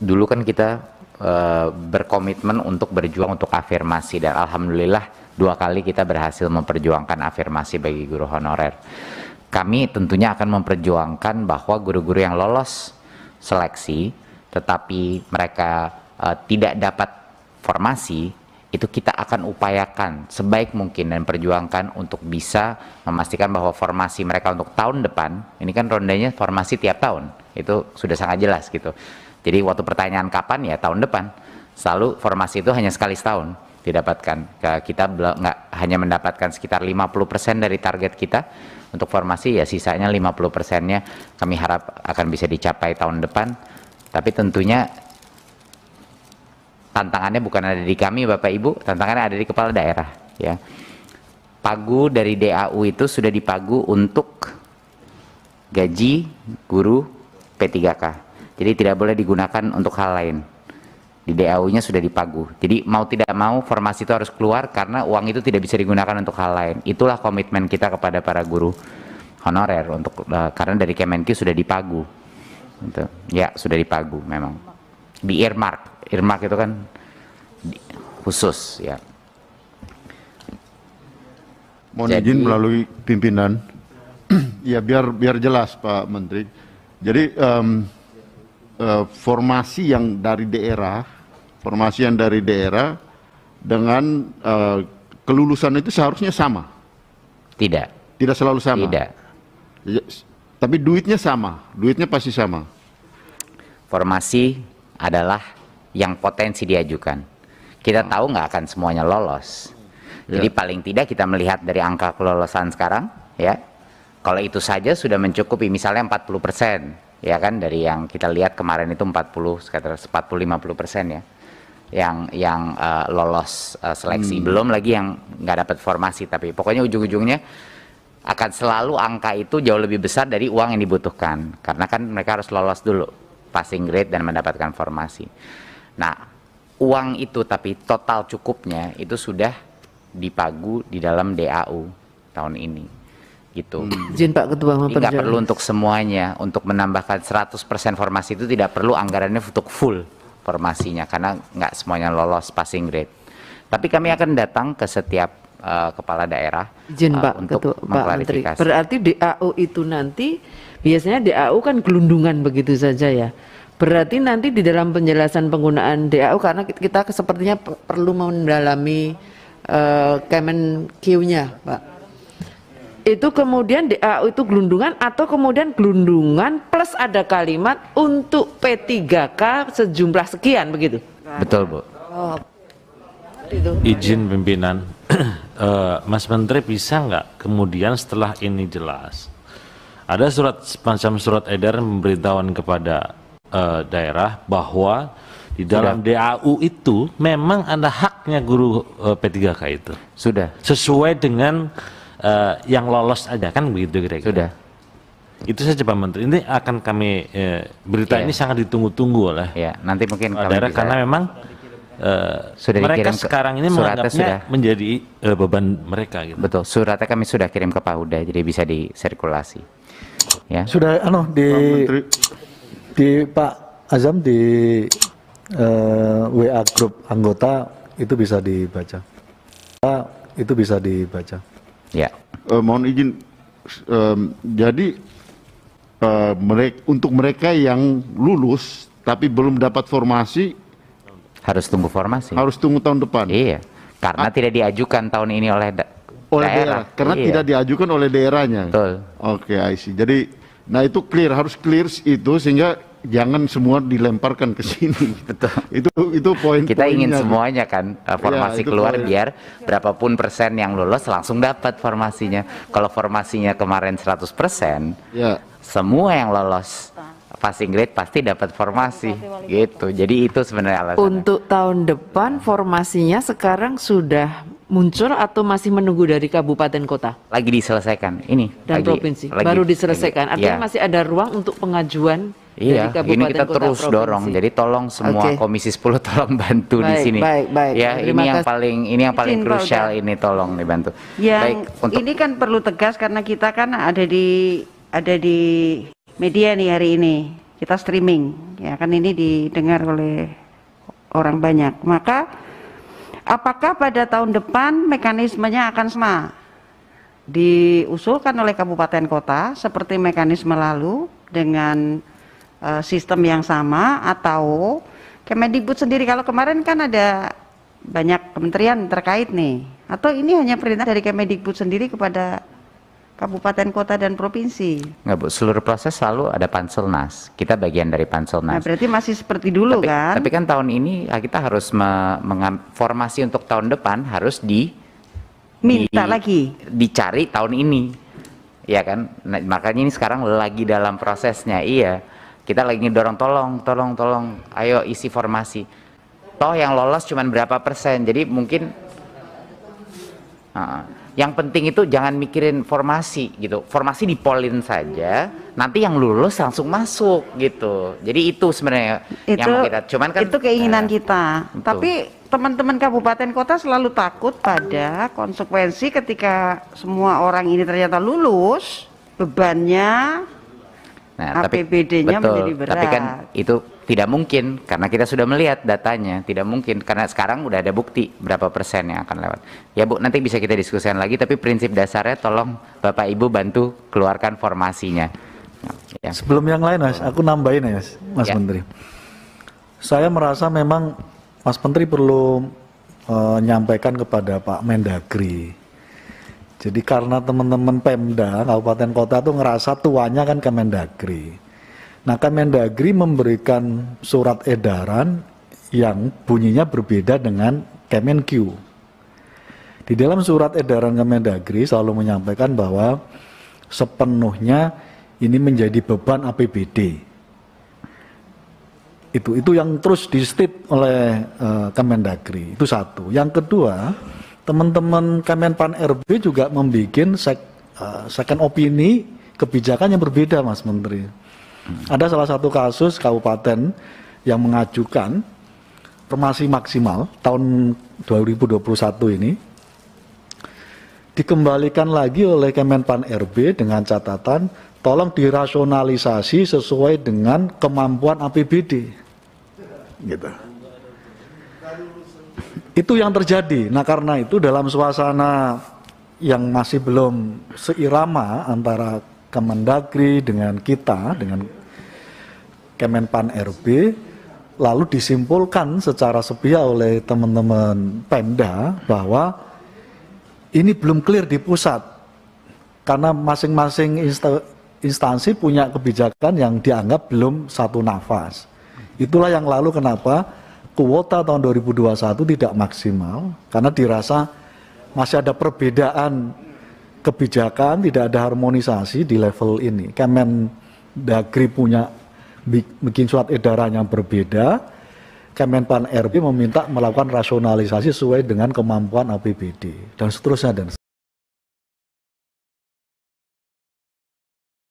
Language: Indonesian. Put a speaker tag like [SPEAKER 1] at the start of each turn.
[SPEAKER 1] dulu kan kita uh, berkomitmen untuk berjuang untuk afirmasi dan alhamdulillah dua kali kita berhasil memperjuangkan afirmasi bagi guru honorer. Kami tentunya akan memperjuangkan bahwa guru-guru yang lolos seleksi tetapi mereka uh, tidak dapat formasi itu kita akan upayakan sebaik mungkin dan perjuangkan untuk bisa memastikan bahwa formasi mereka untuk tahun depan ini kan rondanya formasi tiap tahun itu sudah sangat jelas gitu jadi waktu pertanyaan kapan ya tahun depan. Selalu formasi itu hanya sekali setahun didapatkan. Kita nggak hanya mendapatkan sekitar 50% dari target kita untuk formasi ya sisanya 50%-nya kami harap akan bisa dicapai tahun depan. Tapi tentunya tantangannya bukan ada di kami Bapak Ibu, tantangannya ada di kepala daerah ya. Pagu dari DAU itu sudah dipagu untuk gaji guru P3K. Jadi tidak boleh digunakan untuk hal lain. Di DAU-nya sudah dipagu. Jadi mau tidak mau formasi itu harus keluar karena uang itu tidak bisa digunakan untuk hal lain. Itulah komitmen kita kepada para guru honorer untuk uh, karena dari Kemenkyu sudah dipagu. Gitu. Ya, sudah dipagu memang. Di earmark. Earmark itu kan khusus ya.
[SPEAKER 2] Mohon Jadi, melalui pimpinan. ya biar biar jelas Pak Menteri. Jadi um, uh, formasi yang dari daerah, formasi yang dari daerah dengan uh, kelulusan itu seharusnya sama. Tidak. Tidak selalu sama. Tidak. Ya, tapi duitnya sama, duitnya pasti sama. Formasi
[SPEAKER 1] adalah yang potensi diajukan. Kita tahu nggak akan semuanya lolos. Ya. Jadi paling tidak kita melihat dari angka kelolosan sekarang, ya. Kalau itu saja sudah mencukupi, misalnya 40 persen ya kan dari yang kita lihat kemarin itu 40 sekitar 40 50 persen ya yang yang uh, lolos uh, seleksi hmm. belum lagi yang nggak dapat formasi tapi pokoknya ujung-ujungnya akan selalu angka itu jauh lebih besar dari uang yang dibutuhkan karena kan mereka harus lolos dulu passing grade dan mendapatkan formasi. Nah, uang itu tapi total cukupnya itu sudah dipagu di dalam DAU tahun ini gitu. Hmm. Izin Pak Ketua Tidak perlu untuk semuanya, untuk menambahkan 100% formasi itu tidak perlu anggarannya untuk full formasinya karena nggak semuanya lolos passing grade. Tapi kami akan datang ke setiap uh, kepala daerah Izin, uh, Pak untuk Ketua, mengklarifikasi. Pak Berarti DAO itu nanti biasanya DAU kan gelundungan begitu saja ya. Berarti nanti di dalam penjelasan penggunaan DAU karena kita sepertinya perlu mendalami uh, Kemen Q-nya, Pak itu kemudian DAU eh, itu gelundungan atau kemudian gelundungan plus ada kalimat untuk P3K sejumlah sekian begitu. Betul, Bu. Oh. Izin pimpinan. Eh, Mas Menteri bisa nggak kemudian setelah ini jelas ada surat semacam surat edar memberitahuan kepada uh, daerah bahwa di dalam Sudah. DAU itu memang ada haknya guru uh, P3K itu. Sudah. Sesuai dengan uh, yang lolos aja kan begitu kira-kira. Sudah. Itu saja Pak Menteri. Ini akan kami eh, berita yeah. ini sangat ditunggu-tunggu oleh. Ya, yeah. nanti mungkin kami bisa... karena memang Uh, sudah eh, mereka sekarang ini menganggapnya sudah, menjadi uh, beban mereka gitu. Betul, suratnya kami sudah kirim ke pak Huda jadi bisa disirkulasi.
[SPEAKER 2] Ya. Sudah anu di Pak di Pak Azam di uh, WA grup anggota itu bisa dibaca. Itu bisa dibaca. Ya. Uh, mohon izin, um, jadi uh, eh, mereka, untuk mereka yang lulus tapi belum dapat formasi harus tunggu formasi. Harus tunggu tahun depan. Iya, karena A ah. tidak diajukan
[SPEAKER 1] tahun ini oleh
[SPEAKER 2] da oleh daerah. daerah. Karena iya. tidak diajukan oleh daerahnya. Oke, okay, I see. Jadi, nah itu clear harus clear itu sehingga jangan semua dilemparkan ke sini. Betul. itu itu poin. Kita ingin semuanya kan eh, ya, formasi ya, keluar poin. biar
[SPEAKER 1] berapapun persen yang lolos langsung dapat formasinya. Kalau formasinya kemarin 100 persen, ya. semua yang lolos passing grade pasti dapat formasi gitu. Jadi itu sebenarnya alasannya. Untuk tahun depan formasinya sekarang sudah muncul atau masih menunggu dari kabupaten kota? Lagi diselesaikan ini. Dan lagi, provinsi lagi, baru diselesaikan. Artinya ya. masih ada ruang untuk pengajuan Iya, dari ini kita terus Provinsi. dorong. Jadi tolong semua okay. Komisi 10 tolong bantu baik, di sini. Baik, baik. Ya, Terima ini yang paling ini yang paling krusial ini tolong dibantu. Yang untuk... ini kan perlu tegas karena kita kan ada di ada di media nih hari ini. Kita streaming. Ya, kan ini didengar oleh orang banyak. Maka apakah pada tahun depan mekanismenya akan sama? Diusulkan oleh kabupaten kota seperti mekanisme lalu dengan Eh, sistem yang sama atau Kemendikbud sendiri kalau kemarin kan ada banyak kementerian terkait nih atau ini hanya perintah dari Kemendikbud sendiri kepada kabupaten kota dan provinsi nggak bu seluruh proses selalu ada panselnas kita bagian dari panselnas nah, berarti masih seperti dulu tapi, kan tapi kan tahun ini ah, kita harus mengformasi untuk tahun depan harus di minta di, lagi dicari tahun ini ya kan nah, makanya ini sekarang lagi dalam prosesnya iya kita lagi dorong tolong tolong tolong ayo isi formasi toh yang lolos cuma berapa persen jadi mungkin uh, yang penting itu jangan mikirin formasi gitu formasi dipolin saja nanti yang lulus langsung masuk gitu jadi itu sebenarnya itu, yang kita cuman kan itu keinginan uh, kita itu. tapi teman-teman kabupaten kota selalu takut pada konsekuensi ketika semua orang ini ternyata lulus bebannya Nah, APBD-nya menjadi berat. Tapi kan itu tidak mungkin karena kita sudah melihat datanya, tidak mungkin karena sekarang udah ada bukti berapa persen yang akan lewat. Ya Bu, nanti bisa kita diskusikan lagi tapi prinsip dasarnya tolong Bapak Ibu bantu keluarkan formasinya.
[SPEAKER 2] Ya. Sebelum yang lain Mas, aku nambahin ya Mas, Mas ya. Menteri. Saya merasa memang Mas Menteri perlu menyampaikan eh, uh, kepada Pak Mendagri jadi karena teman-teman Pemda Kabupaten Kota itu ngerasa tuanya kan Kemendagri. Nah Kemendagri memberikan surat edaran yang bunyinya berbeda dengan Kemenq. Di dalam surat edaran Kemendagri selalu menyampaikan bahwa sepenuhnya ini menjadi beban APBD. Itu itu yang terus di oleh uh, Kemendagri. Itu satu. Yang kedua, teman-teman Kemenpan RB juga membuat sek, uh, second opini kebijakan yang berbeda Mas Menteri. Hmm. Ada salah satu kasus kabupaten yang mengajukan remasi maksimal tahun 2021 ini dikembalikan lagi oleh Kemenpan RB dengan catatan tolong dirasionalisasi sesuai dengan kemampuan APBD. Gitu. Itu yang terjadi. Nah, karena itu dalam suasana yang masih belum seirama antara Kemendagri dengan kita dengan Kemenpan RB lalu disimpulkan secara sepihak oleh teman-teman Pemda bahwa ini belum clear di pusat karena masing-masing instansi punya kebijakan yang dianggap belum satu nafas. Itulah yang lalu kenapa kuota tahun 2021 tidak maksimal karena dirasa masih ada perbedaan kebijakan, tidak ada harmonisasi di level ini. Kemen Dagri punya bikin surat edaran yang berbeda. Kemenpan RB meminta melakukan rasionalisasi sesuai dengan kemampuan APBD dan seterusnya dan seterusnya.